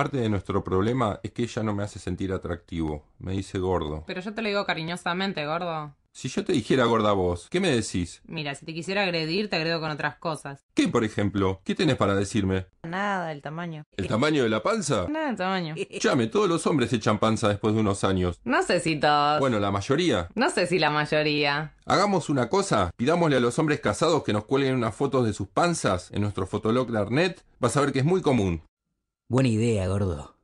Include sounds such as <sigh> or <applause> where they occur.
Parte de nuestro problema es que ella no me hace sentir atractivo. Me dice gordo. Pero yo te lo digo cariñosamente, gordo. Si yo te dijera gorda vos, ¿qué me decís? Mira, si te quisiera agredir, te agredo con otras cosas. ¿Qué, por ejemplo? ¿Qué tenés para decirme? Nada, el tamaño. ¿El tamaño de la panza? <laughs> Nada, el tamaño. Chame, todos los hombres echan panza después de unos años. No sé si todos. Bueno, la mayoría. No sé si la mayoría. Hagamos una cosa, pidámosle a los hombres casados que nos cuelguen unas fotos de sus panzas en nuestro fotolog de Vas a ver que es muy común. Buena idea, gordo.